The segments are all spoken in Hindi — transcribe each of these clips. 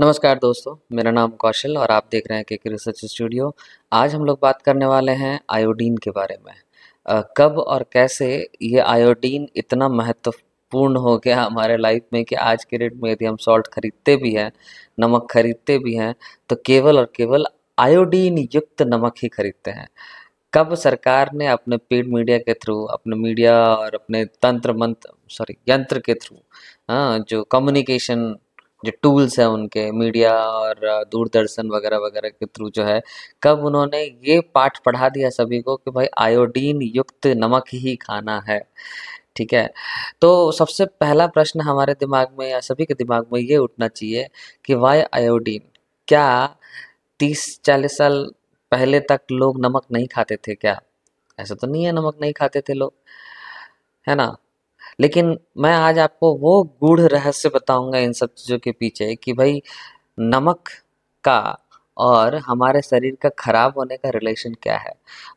नमस्कार दोस्तों मेरा नाम कौशल और आप देख रहे हैं के रिसर्च स्टूडियो आज हम लोग बात करने वाले हैं आयोडीन के बारे में आ, कब और कैसे ये आयोडीन इतना महत्वपूर्ण हो गया हमारे लाइफ में कि आज के डेट में यदि हम सॉल्ट खरीदते भी हैं नमक खरीदते भी हैं तो केवल और केवल आयोडीन युक्त नमक ही खरीदते हैं कब सरकार ने अपने पेड मीडिया के थ्रू अपने मीडिया और अपने तंत्र मंत्र सॉरी यंत्र के थ्रू हाँ जो कम्युनिकेशन जो टूल्स हैं उनके मीडिया और दूरदर्शन वगैरह वगैरह के थ्रू जो है कब उन्होंने ये पाठ पढ़ा दिया सभी को कि भाई आयोडीन युक्त नमक ही खाना है ठीक है तो सबसे पहला प्रश्न हमारे दिमाग में या सभी के दिमाग में ये उठना चाहिए कि वाई आयोडीन क्या तीस चालीस साल पहले तक लोग नमक नहीं खाते थे क्या ऐसा तो नहीं है नमक नहीं खाते थे लोग है ना लेकिन मैं आज आपको वो गूढ़ रहस्य बताऊंगा इन सब चीज़ों के पीछे कि भाई नमक का और हमारे शरीर का खराब होने का रिलेशन क्या है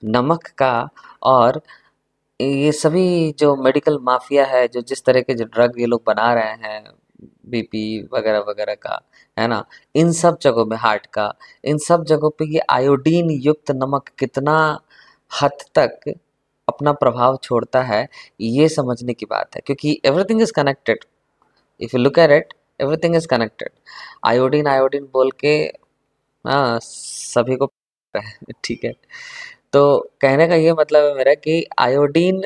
नमक का और ये सभी जो मेडिकल माफिया है जो जिस तरह के जो ड्रग ये लोग बना रहे हैं बीपी वगैरह वगैरह का है ना इन सब जगहों में हार्ट का इन सब जगहों पे ये आयोडीन युक्त नमक कितना हद तक अपना प्रभाव छोड़ता है ये समझने की बात है क्योंकि everything is connected if you look at it everything is connected iodine iodine बोल के हाँ सभी को ठीक है तो कहने का ये मतलब है मेरा कि आयोडीन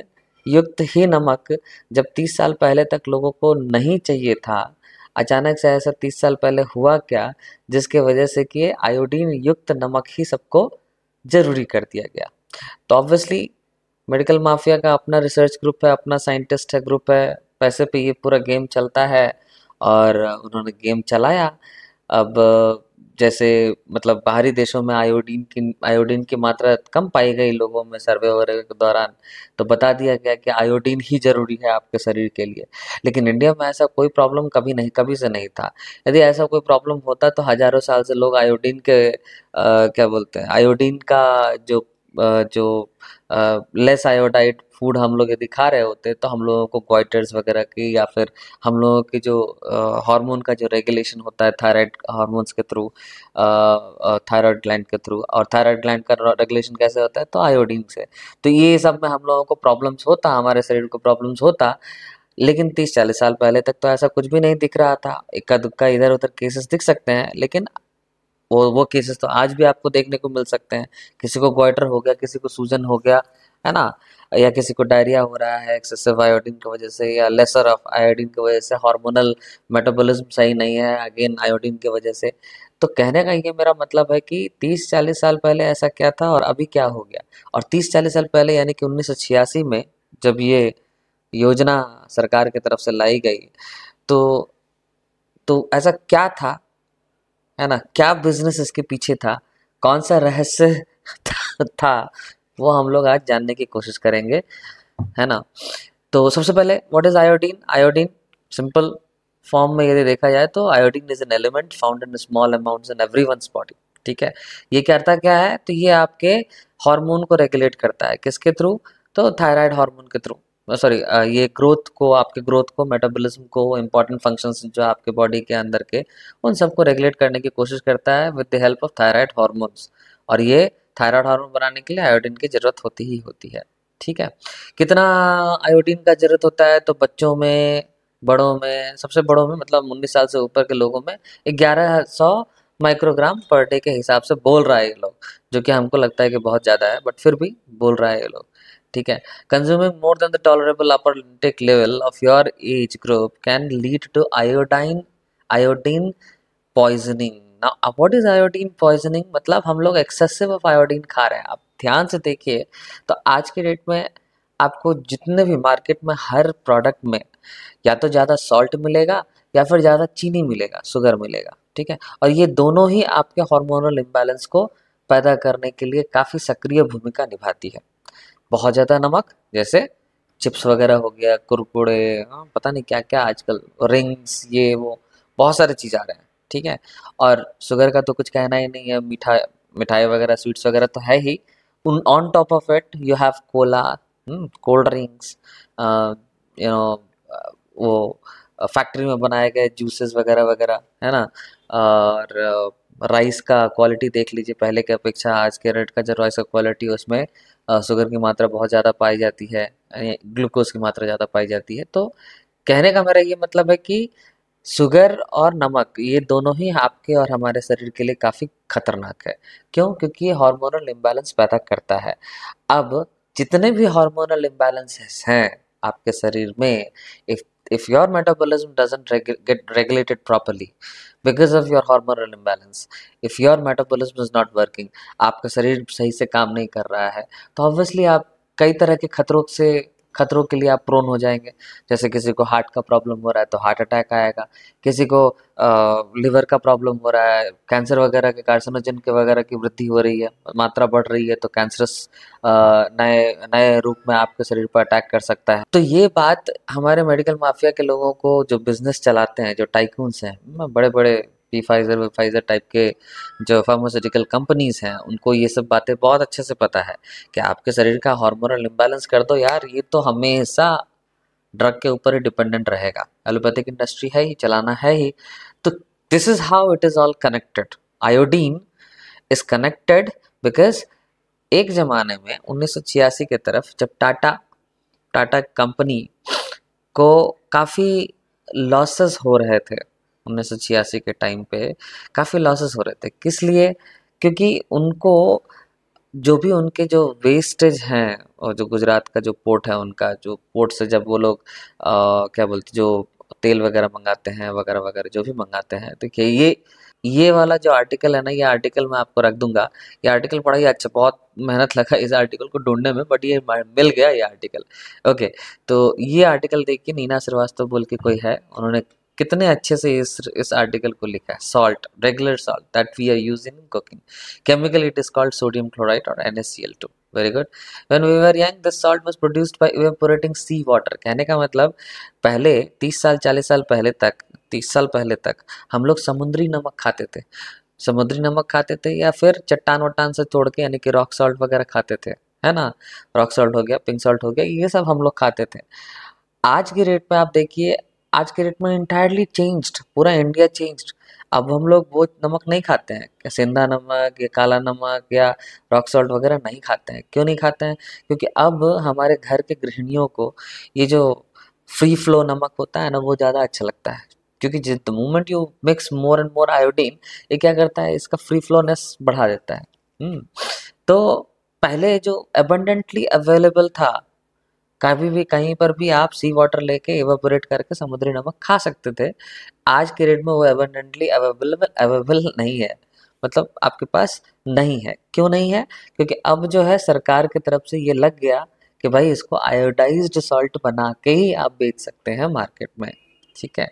युक्त ही नमक जब तीस साल पहले तक लोगों को नहीं चाहिए था अचानक से ऐसा तीस साल पहले हुआ क्या जिसके वजह से कि आयोडीन युक्त नमक ही सबको ज़रूरी कर दिया गया तो ऑब्वियसली मेडिकल माफिया का अपना रिसर्च ग्रुप है अपना साइंटिस्ट है ग्रुप है पैसे पे ये पूरा गेम चलता है और उन्होंने गेम चलाया अब जैसे मतलब बाहरी देशों में आयोडीन की आयोडीन की मात्रा कम पाई गई लोगों में सर्वे वगैरह के दौरान तो बता दिया गया कि आयोडीन ही जरूरी है आपके शरीर के लिए लेकिन इंडिया में ऐसा कोई प्रॉब्लम कभी नहीं कभी से नहीं था यदि ऐसा कोई प्रॉब्लम होता तो हज़ारों साल से लोग आयोडीन के आ, क्या बोलते हैं आयोडीन का जो जो लेस आयोडाइड फूड हम लोग यदि खा रहे होते तो हम लोगों को क्वाइटर्स वगैरह की या फिर हम लोगों की जो हार्मोन का जो रेगुलेशन होता है थायराइड हार्मोन्स के थ्रू थायराइड ग्लैंड के थ्रू और थायराइड ग्लैंड का रेगुलेशन कैसे होता है तो आयोडीन से तो ये सब में हम लोगों को प्रॉब्लम्स होता हमारे शरीर को प्रॉब्लम्स होता लेकिन तीस चालीस साल पहले तक तो ऐसा कुछ भी नहीं दिख रहा था इक्का दुक्का इधर उधर केसेस दिख सकते हैं लेकिन और वो केसेस तो आज भी आपको देखने को मिल सकते हैं किसी को गोइटर हो गया किसी को सूजन हो गया है ना या किसी को डायरिया हो रहा है एक्सेसिव आयोडीन की वजह से या लेसर ऑफ आयोडीन की वजह से हार्मोनल मेटाबॉलिज्म सही नहीं है अगेन आयोडीन की वजह से तो कहने का ये मेरा मतलब है कि 30-40 साल पहले ऐसा क्या था और अभी क्या हो गया और 30-40 साल पहले यानी कि उन्नीस में जब ये योजना सरकार की तरफ से लाई गई तो तो ऐसा क्या था है ना क्या बिजनेस इसके पीछे था कौन सा रहस्य था वो हम लोग आज जानने की कोशिश करेंगे है ना तो सबसे पहले what is iodine iodine simple form में यदि देखा जाए तो iodine is an element found in small amount in everyone body ठीक है ये करता क्या है तो ये आपके हार्मोन को रेगुलेट करता है किसके थ्रू तो थायराइड हार्मोन के थ्रू सॉरी ये ग्रोथ को आपके ग्रोथ को मेटाबॉलिज्म को इम्पॉर्टेंट फंक्शंस जो आपके बॉडी के अंदर के उन सबको रेगुलेट करने की कोशिश करता है with the help of thyroid hormones और ये थायराइड हार्मोन बनाने के लिए आयोडीन की ज़रूरत होती ही होती है ठीक है कितना आयोडीन का ज़रूरत होता है तो बच्चों में बड़ों में सबसे बड़ों में मतलब उन्नीस साल से ऊपर के लोगों में ग्यारह सौ माइक्रोग्राम पर डे के हिसाब से बोल रहा है ये लोग जो कि हमको लगता है कि बहुत ज़्यादा है बट फिर भी बोल रहा है ये लोग ठीक है consuming more than the tolerable upper intake level of your age group can lead to iodine iodine poisoning ना व्हाट इज आयोडीन पॉइजनिंग मतलब हम लोग एक्सेसिव ऑफ आयोडीन खा रहे हैं आप ध्यान से देखिए तो आज के डेट में आपको जितने भी मार्केट में हर प्रोडक्ट में या तो ज़्यादा सॉल्ट मिलेगा या फिर ज़्यादा चीनी मिलेगा शुगर मिलेगा ठीक है और ये दोनों ही आपके हार्मोनल इम्बैलेंस को पैदा करने के लिए काफ़ी सक्रिय भूमिका निभाती है बहुत ज़्यादा नमक जैसे चिप्स वगैरह हो गया कुरकुड़े हाँ, पता नहीं क्या क्या आजकल रिंग्स ये वो बहुत सारे चीज़ आ रहे हैं ठीक है और शुगर का तो कुछ कहना ही नहीं है मीठा मिठाई वगैरह स्वीट्स वगैरह तो है ही उन on top of it you have cola cold drinks you know वो फैक्ट्री में बनाए गए जूसेस वगैरह वगैरह है ना और राइस का क्वालिटी देख लीजिए पहले के अपेक्षा आज के रेट का जो राइस का क्वालिटी उसमें शुगर की मात्रा बहुत ज़्यादा पाई जाती है ग्लूकोज की मात्रा ज़्यादा पाई जाती है तो कहने का मेरा ये मतलब है कि शुगर और नमक ये दोनों ही आपके और हमारे शरीर के लिए काफ़ी खतरनाक है क्यों क्योंकि ये हार्मोनल इम्बैलेंस पैदा करता है अब जितने भी हार्मोनल इम्बैलेंसेस हैं आपके शरीर में if if your metabolism doesn't reg get regulated properly because of your hormonal imbalance if your metabolism is not working आपका शरीर सही से काम नहीं कर रहा है तो obviously आप कई तरह के खतरों से खतरों के लिए आप प्रोन हो जाएंगे जैसे किसी को हार्ट का प्रॉब्लम हो रहा है तो हार्ट अटैक आएगा किसी को लीवर का प्रॉब्लम हो रहा है कैंसर वगैरह के कार्सिनोजन के वगैरह की वृद्धि हो रही है मात्रा बढ़ रही है तो कैंसरस नए नए रूप में आपके शरीर पर अटैक कर सकता है तो ये बात हमारे मेडिकल माफिया के लोगों को जो बिजनेस चलाते हैं जो टाइकून्स हैं बड़े बड़े पी फाइजर फाइजर टाइप के जो फार्मास्यूटिकल कंपनीज़ हैं उनको ये सब बातें बहुत अच्छे से पता है कि आपके शरीर का हार्मोनल इम्बैलेंस कर दो यार ये तो हमेशा ड्रग के ऊपर ही डिपेंडेंट रहेगा एलोपैथिक इंडस्ट्री है ही चलाना है ही तो this is how it is all connected iodine is connected because एक ज़माने में उन्नीस के तरफ जब टाटा टाटा कंपनी को काफ़ी लॉसेस हो रहे थे उन्नीस के टाइम पे काफ़ी लॉसेस हो रहे थे किस लिए क्योंकि उनको जो भी उनके जो वेस्टेज हैं और जो गुजरात का जो पोर्ट है उनका जो पोर्ट से जब वो लोग क्या बोलते जो तेल वगैरह मंगाते हैं वगैरह वगैरह जो भी मंगाते हैं देखिए तो ये ये वाला जो आर्टिकल है ना ये आर्टिकल मैं आपको रख दूंगा ये आर्टिकल पढ़ा ही अच्छा बहुत मेहनत लगा इस आर्टिकल को ढूंढने में बट ये मिल गया ये आर्टिकल ओके तो ये आर्टिकल देखिए नीना श्रीवास्तव बोल के कोई है उन्होंने कितने अच्छे से इस इस आर्टिकल को लिखा है salt regular salt that we are use in cooking chemical it is called sodium chloride और an very good when we were young this salt was produced by evaporating sea water कहने का मतलब पहले तीस साल चालीस साल पहले तक तीस साल पहले तक हम लोग समुद्री नमक खाते थे समुद्री नमक खाते थे या फिर चट्टान वट्टान से तोड़ के यानी कि रॉक सॉल्ट वगैरह खाते थे है ना रॉक सॉल्ट हो गया पिंक सॉल्ट हो गया ये सब हम लोग खाते थे आज की रेट में आप देखिए आज के डेट में इंटायरली चेंज्ड पूरा इंडिया चेंज्ड अब हम लोग वो नमक नहीं खाते हैं सिंधा नमक या काला नमक या रॉक सॉल्ट वगैरह नहीं खाते हैं क्यों नहीं खाते हैं क्योंकि अब हमारे घर के गृहिणियों को ये जो फ्री फ्लो नमक होता है ना वो ज़्यादा अच्छा लगता है क्योंकि the moment you mix more and more iodine ये क्या करता है इसका फ्री फ्लोनेस बढ़ा देता है हम्म. तो पहले जो एबंडेंटली अवेलेबल था कभी भी कहीं पर भी आप सी वाटर लेके एवेपोरेट करके समुद्री नमक खा सकते थे आज के डेट में वो एवेंडेंटली अवेलेबल अवेलेबल नहीं है मतलब आपके पास नहीं है क्यों नहीं है क्योंकि अब जो है सरकार की तरफ से ये लग गया कि भाई इसको आयोडाइज सॉल्ट बना के ही आप बेच सकते हैं मार्केट में ठीक है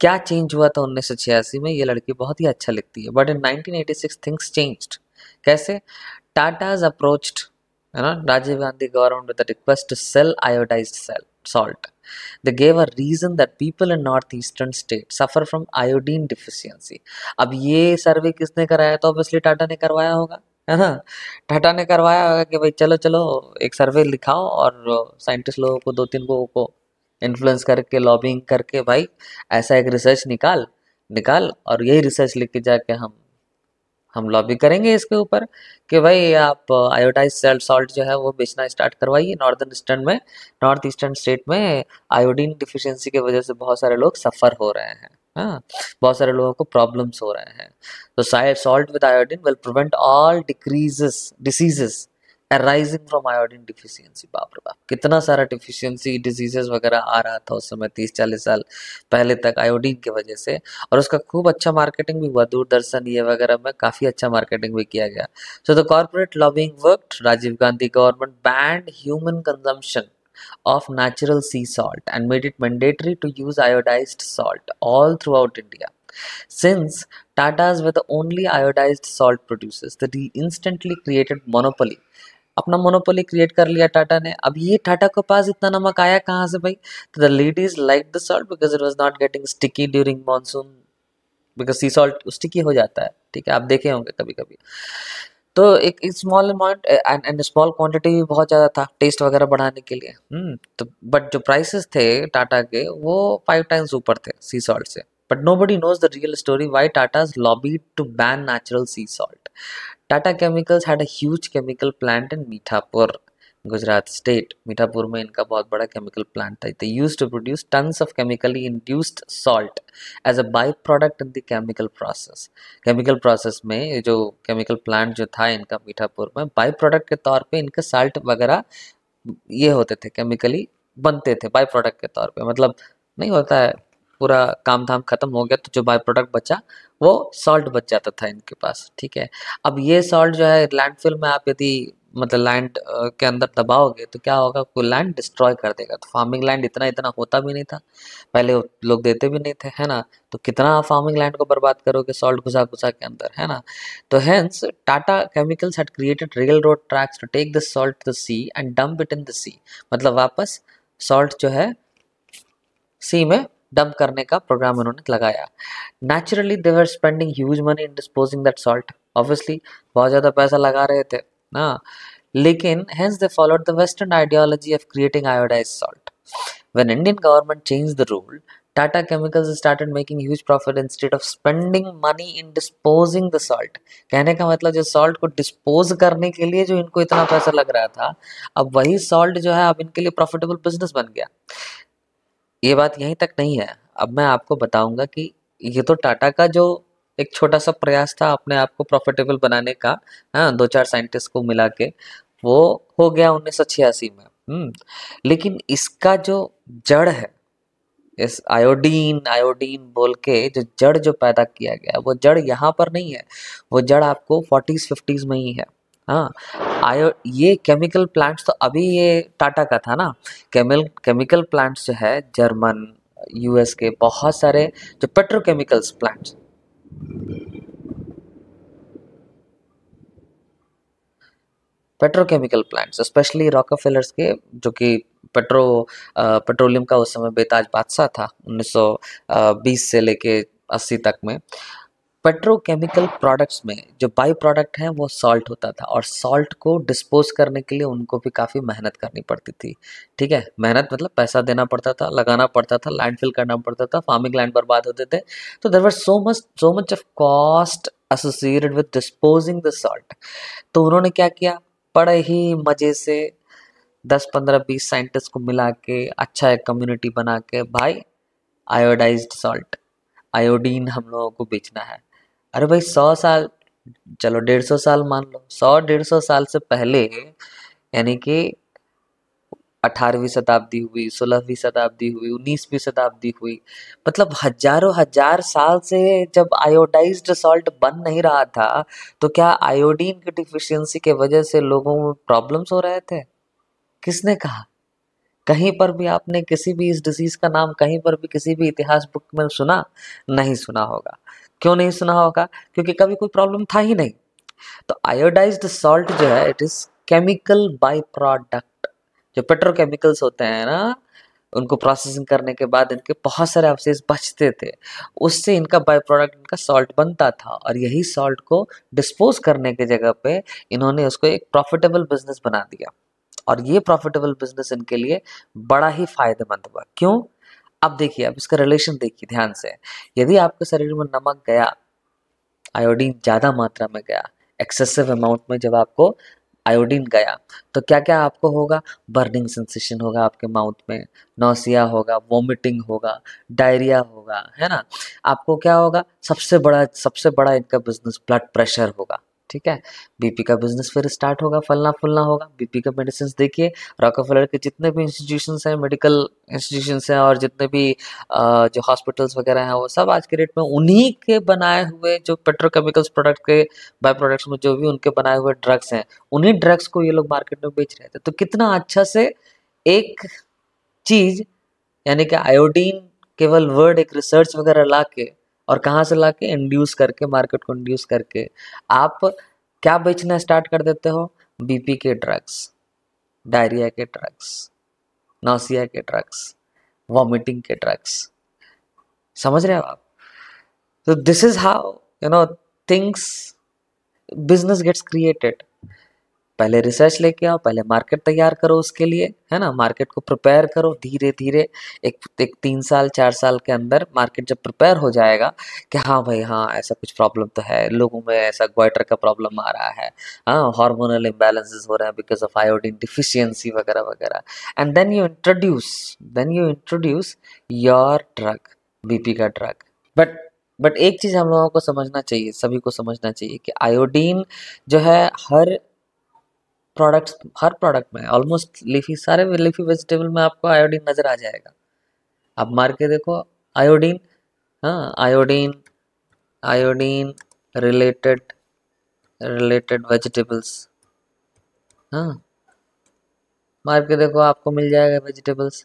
क्या चेंज हुआ था उन्नीस में ये लड़की बहुत ही अच्छा लिखती है but in nineteen things changed कैसे Tatas approached You know, Rajiv Gandhi government with a request to sell iodized salt. They gave a reason that people in northeastern state suffer from iodine deficiency. अब ये सर्वे किसने कराया तो obviously टाटा ने करवाया होगा है ना टाटा ने करवाया होगा कि भाई चलो चलो एक सर्वे लिखाओ और साइंटिस्ट लोगों को दो तीन लोगों को इन्फ्लुएंस करके लॉबिंग करके भाई ऐसा एक रिसर्च निकाल निकाल और यही रिसर्च लिख के जाके हम हम लॉबी करेंगे इसके ऊपर कि भाई आप आयोडाइज सेल्ट सॉल्ट जो है वो बेचना स्टार्ट करवाइए नॉर्दर्न ईस्टर्न में नॉर्थ ईस्टर्न स्टेट में आयोडीन डिफिशियंसी की वजह से बहुत सारे लोग सफ़र हो रहे हैं हाँ, बहुत सारे लोगों को प्रॉब्लम्स हो रहे हैं तो salt with iodine will prevent all decreases diseases arising from iodine deficiency बाप रे बाप कितना सारा डिफिशियंसी डिजीजेस वगैरह आ रहा था उस समय तीस चालीस साल पहले तक आयोडीन की वजह से और उसका खूब अच्छा मार्केटिंग भी हुआ दूरदर्शन ये वगैरह में काफ़ी अच्छा मार्केटिंग भी किया गया so the corporate lobbying work Rajiv Gandhi government banned human consumption of natural sea salt and made it mandatory to use iodise salt all throughout India Since Tatas were the only iodized salt producers, they instantly created monopoly अपना मोनोपोली क्रिएट कर लिया टाटा ने अब ये टाटा के पास इतना नमक आया कहाँ से भाई तो the ladies like the salt because it was not getting sticky during monsoon because sea salt sticky हो जाता है ठीक है आप देखे होंगे कभी कभी तो एक small amount and and small quantity भी बहुत ज़्यादा था टेस्ट वगैरह बढ़ाने के लिए हम्म, तो बट जो प्राइसेस थे टाटा के वो फाइव टाइम्स ऊपर थे सी सॉल्ट से but nobody knows the real story why Tatas lobby to ban natural sea salt Tata chemicals had a huge chemical plant in Mithapur Gujarat state Mithapur में इनका बहुत बड़ा केमिकल प्लांट था use to produce tons of chemically induced salt as a by product in the chemical process chemical process में जो केमिकल प्लांट जो था इनका मीठापुर में बाई प्रोडक्ट के तौर पे इनका साल्ट वगैरह ये होते थे केमिकली बनते थे बाई प्रोडक्ट के तौर पे मतलब नहीं होता है पूरा काम धाम खत्म हो गया तो जो बाय प्रोडक्ट बचा वो सॉल्ट बच जाता था इनके पास ठीक है अब ये सॉल्ट जो है लैंडफिल में आप यदि मतलब लैंड के अंदर दबाओगे तो क्या होगा कोई लैंड डिस्ट्रॉय कर देगा तो फार्मिंग लैंड इतना इतना होता भी नहीं था पहले लोग देते भी नहीं थे है ना तो कितना फार्मिंग लैंड को बर्बाद करोगे सॉल्ट घुसा घुसा के अंदर है ना तो hence Tata chemicals had created railroad tracks to take the salt to the sea and dump it in the sea मतलब वापस सॉल्ट जो है सी में डंप करने का प्रोग्राम उन्होंने लगाया naturally they were spending huge money in disposing that salt obviously बहुत ज़्यादा पैसा लगा रहे थे ना लेकिन hence they followed the western ideology of creating iodise salt when indian government changed the rule tata chemicals started making huge profit instead of spending money in disposing the salt कहने का मतलब जो सॉल्ट को डिस्पोज करने के लिए जो इनको इतना पैसा लग रहा था अब वही सॉल्ट जो है अब इनके लिए प्रॉफिटेबल बिजनेस बन गया ये बात यहीं तक नहीं है अब मैं आपको बताऊंगा कि ये तो टाटा का जो एक छोटा सा प्रयास था अपने आप को प्रॉफिटेबल बनाने का हाँ दो चार साइंटिस्ट को मिला के वो हो गया उन्नीस सौ छियासी में हम्म, लेकिन इसका जो जड़ है इस आयोडीन आयोडीन बोल के जो जड़ जो पैदा किया गया वो जड़ यहाँ पर नहीं है वो जड़ आपको फोर्टीज फिफ्टीज में ही है हाँ आयो ये केमिकल प्लांट्स तो अभी ये टाटा का था ना केमिल केमिकल प्लांट्स जो है जर्मन यूएस के बहुत सारे जो petrochemicals plants petrochemical plants specially Rockefellers के जो कि पेट्रो पेट्रोलियम का उस समय बेताज बादशाह था 1920 से लेके 80 तक में पेट्रोकेमिकल प्रोडक्ट्स में जो बाई प्रोडक्ट हैं वो सॉल्ट होता था और सॉल्ट को डिस्पोज करने के लिए उनको भी काफ़ी मेहनत करनी पड़ती थी ठीक है मेहनत मतलब पैसा देना पड़ता था लगाना पड़ता था लैंडफिल करना पड़ता था फार्मिंग लैंड बर्बाद होते थे तो there were so much so much of cost associated with disposing the salt तो उन्होंने क्या किया बड़े ही मज़े से दस पंद्रह बीस साइंटिस्ट को मिला के अच्छा एक कम्युनिटी बना के भाई आयोडाइज सॉल्ट आयोडीन हम लोगों को बेचना है अरे भाई सौ साल चलो डेढ़ सौ साल मान लो सौ डेढ़ सौ साल से पहले यानी कि अठारहवीं शताब्दी हुई सोलहवीं शताब्दी हुई उन्नीसवीं शताब्दी हुई मतलब हजारों हजार साल से जब आयोडाइज्ड सॉल्ट बन नहीं रहा था तो क्या आयोडीन की डिफिशियंसी के वजह से लोगों में प्रॉब्लम्स हो रहे थे किसने कहा कहीं पर भी आपने किसी भी इस डिजीज का नाम कहीं पर भी किसी भी इतिहास बुक में सुना नहीं सुना होगा क्यों नहीं सुना होगा क्योंकि कभी कोई प्रॉब्लम था ही नहीं तो आयोडाइज सॉल्ट जो है it is chemical by product जो पेट्रोकेमिकल्स होते हैं ना उनको प्रोसेसिंग करने के बाद इनके बहुत सारे अवशेष बचते थे उससे इनका बाय प्रोडक्ट इनका सॉल्ट बनता था और यही सॉल्ट को डिस्पोज करने के जगह पे इन्होंने उसको एक प्रॉफिटेबल बिजनेस बना दिया और ये प्रॉफिटेबल बिजनेस इनके लिए बड़ा ही फायदेमंद हुआ क्यों अब देखिए अब इसका रिलेशन देखिए ध्यान से यदि आपके शरीर में नमक गया आयोडीन ज़्यादा मात्रा में गया एक्सेसिव अमाउंट में जब आपको आयोडीन गया तो क्या क्या आपको होगा बर्निंग सेंसेशन होगा आपके माउथ में नौसिया होगा वॉमिटिंग होगा डायरिया होगा है ना आपको क्या होगा सबसे बड़ा सबसे बड़ा इनका बिजनेस ब्लड प्रेशर होगा ठीक है बीपी का बिजनेस फिर स्टार्ट होगा फलना फुलना होगा बीपी का मेडिसिन देखिए रॉकाफलर के जितने भी इंस्टीट्यूशन हैं मेडिकल इंस्टीट्यूशन हैं और जितने भी जो हॉस्पिटल्स वगैरह हैं वो सब आज के डेट में उन्हीं के बनाए हुए जो पेट्रोकेमिकल्स प्रोडक्ट के बाय प्रोडक्ट्स में जो भी उनके बनाए हुए ड्रग्स हैं उन्हीं ड्रग्स को ये लोग मार्केट में बेच रहे थे तो कितना अच्छा से एक चीज़ यानी कि आयोडीन केवल वर्ड एक रिसर्च वगैरह ला के और कहाँ से ला के इंड्यूस करके मार्केट को इंड्यूस करके आप क्या बेचना स्टार्ट कर देते हो बीपी के ड्रग्स डायरिया के ड्रग्स नौसिया के ड्रग्स वॉमिटिंग के ड्रग्स समझ रहे हो आप तो this is how you know things business gets created पहले रिसर्च लेके आओ पहले मार्केट तैयार करो उसके लिए है ना मार्केट को प्रिपेयर करो धीरे धीरे एक एक तीन साल चार साल के अंदर मार्केट जब प्रिपेयर हो जाएगा कि हाँ भाई हाँ ऐसा कुछ प्रॉब्लम तो है लोगों में ऐसा ग्वाइटर का प्रॉब्लम आ रहा है हाँ हार्मोनल इम्बेलेंसेज हो रहे हैं बिकॉज ऑफ आयोडीन डिफिशियंसी वगैरह वगैरह and then you introduce then you introduce your drug BP का ड्रग बट बट एक चीज़ हम लोगों को समझना चाहिए सभी को समझना चाहिए कि आयोडीन जो है हर प्रोडक्ट्स हर प्रोडक्ट में ऑलमोस्ट लीफी सारे लीफी वेजिटेबल में आपको आयोडीन नज़र आ जाएगा आप मार के देखो आयोडीन हाँ iodine iodine related related vegetables हाँ मार के देखो आपको मिल जाएगा वेजिटेबल्स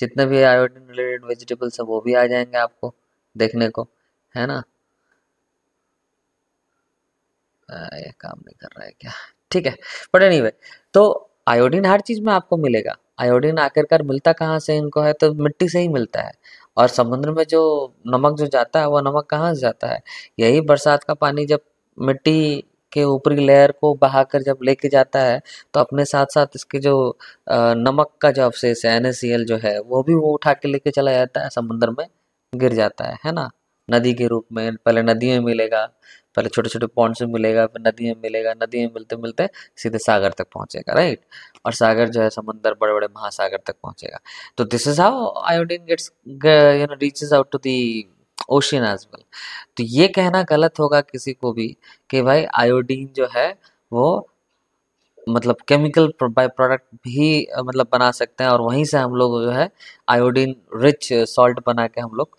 जितने भी आयोडीन रिलेटेड वेजिटेबल्स हैं वो भी आ जाएंगे आपको देखने को है ना आ, ये काम नहीं कर रहा है क्या ठीक है बट एनी तो आयोडीन हर चीज़ में आपको मिलेगा आयोडीन आखिरकार मिलता कहाँ से इनको है तो मिट्टी से ही मिलता है और समुद्र में जो नमक जो जाता है वो नमक कहाँ से जाता है यही बरसात का पानी जब मिट्टी के ऊपरी लेयर को बहाकर जब लेके जाता है तो अपने साथ साथ इसके जो नमक का जो अवशेष है एन जो है वो भी वो उठा के लेके चला जाता है समुद्र में गिर जाता है है ना नदी के रूप में पहले नदी में मिलेगा पहले छोटे छोटे पॉन्ड से मिलेगा फिर नदी में मिलेगा नदी में मिलते मिलते सीधे सागर तक पहुंचेगा राइट और सागर जो है समंदर बड़े बड़े महासागर तक पहुंचेगा तो this is how iodine gets you know reaches out to the ocean as well तो ये कहना गलत होगा किसी को भी कि भाई आयोडीन जो है वो मतलब केमिकल बाय प्रोडक्ट भी मतलब बना सकते हैं और वहीं से हम लोग जो है आयोडीन रिच सॉल्ट बना के हम लोग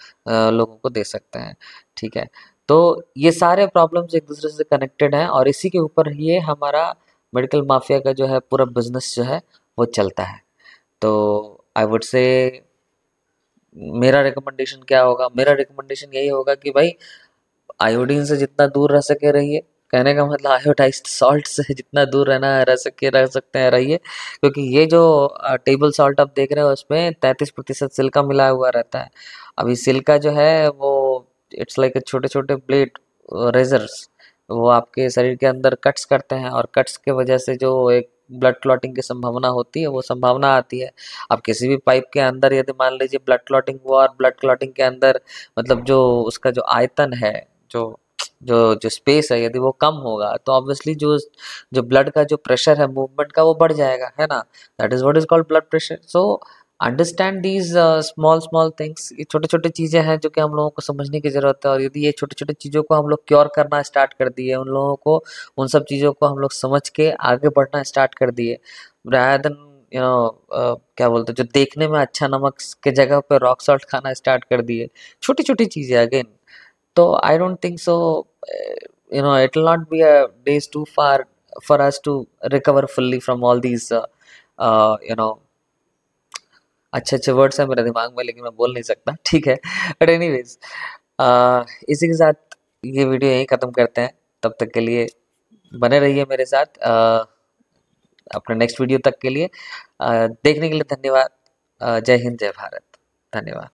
लोगों को दे सकते हैं ठीक है तो ये सारे प्रॉब्लम्स एक दूसरे से कनेक्टेड हैं और इसी के ऊपर ये हमारा मेडिकल माफिया का जो है पूरा बिजनेस जो है वो चलता है तो आई वुड से मेरा रिकमेंडेशन क्या होगा मेरा रिकमेंडेशन यही होगा कि भाई आयोडीन से जितना दूर रह सके रहिए कहने का मतलब आयोडाइज्ड सॉल्ट से जितना दूर रहना रह सके रह सकते हैं रहिए क्योंकि ये जो टेबल सॉल्ट आप देख रहे हो उसमें तैंतीस प्रतिशत सिल्का मिला हुआ रहता है अभी सिल्का जो है वो इट्स लाइक छोटे छोटे ब्लेड रेजर्स वो आपके शरीर के अंदर कट्स करते हैं और कट्स के वजह से जो एक ब्लड क्लॉटिंग की संभावना होती है वो संभावना आती है आप किसी भी पाइप के अंदर यदि मान लीजिए ब्लड क्लॉटिंग हुआ और ब्लड क्लॉटिंग के अंदर मतलब जो उसका जो आयतन है जो जो जो स्पेस है यदि वो कम होगा तो ऑब्वियसली जो जो ब्लड का जो प्रेशर है मूवमेंट का वो बढ़ जाएगा है ना that is what is called blood pressure so understand these small small things ये छोटे छोटे चीज़ें हैं जो कि हम लोगों को समझने की ज़रूरत है और यदि ये छोटे छोटे चीज़ों को हम लोग क्योर करना स्टार्ट कर दिए उन लोगों को उन सब चीज़ों को हम लोग समझ के आगे बढ़ना स्टार्ट कर दिए रायदन यू नो क्या बोलते हैं जो देखने में अच्छा नमक के जगह पर रॉक सॉल्ट खाना स्टार्ट कर दिए छोटी छोटी चीज़ें अगेन तो I don't think so you know it not be be a days too far for us to recover fully from all these uh, uh अच्छे अच्छे वर्ड्स हैं मेरे दिमाग में लेकिन मैं बोल नहीं सकता ठीक है बट एनी इसी के साथ ये वीडियो यहीं ख़त्म करते हैं तब तक के लिए बने रहिए मेरे साथ आ, अपने नेक्स्ट वीडियो तक के लिए आ, देखने के लिए धन्यवाद जय हिंद जय भारत धन्यवाद